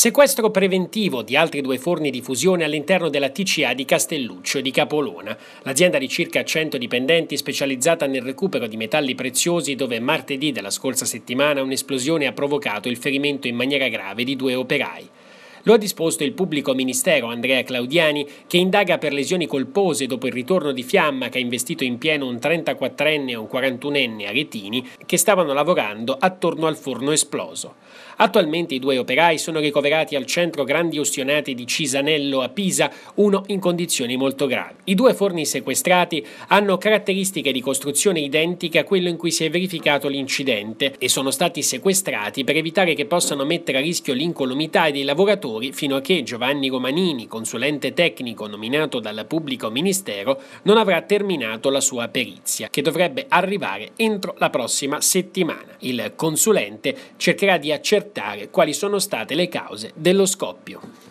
Sequestro preventivo di altri due forni di fusione all'interno della TCA di Castelluccio e di Capolona. L'azienda di circa 100 dipendenti specializzata nel recupero di metalli preziosi dove martedì della scorsa settimana un'esplosione ha provocato il ferimento in maniera grave di due operai. Lo ha disposto il pubblico ministero Andrea Claudiani, che indaga per lesioni colpose dopo il ritorno di fiamma che ha investito in pieno un 34enne e un 41enne aretini che stavano lavorando attorno al forno esploso. Attualmente i due operai sono ricoverati al centro Grandi Ustionati di Cisanello a Pisa, uno in condizioni molto gravi. I due forni sequestrati hanno caratteristiche di costruzione identiche a quello in cui si è verificato l'incidente e sono stati sequestrati per evitare che possano mettere a rischio l'incolumità dei lavoratori lavoratori fino a che Giovanni Romanini, consulente tecnico nominato dal pubblico ministero, non avrà terminato la sua perizia, che dovrebbe arrivare entro la prossima settimana. Il consulente cercherà di accertare quali sono state le cause dello scoppio.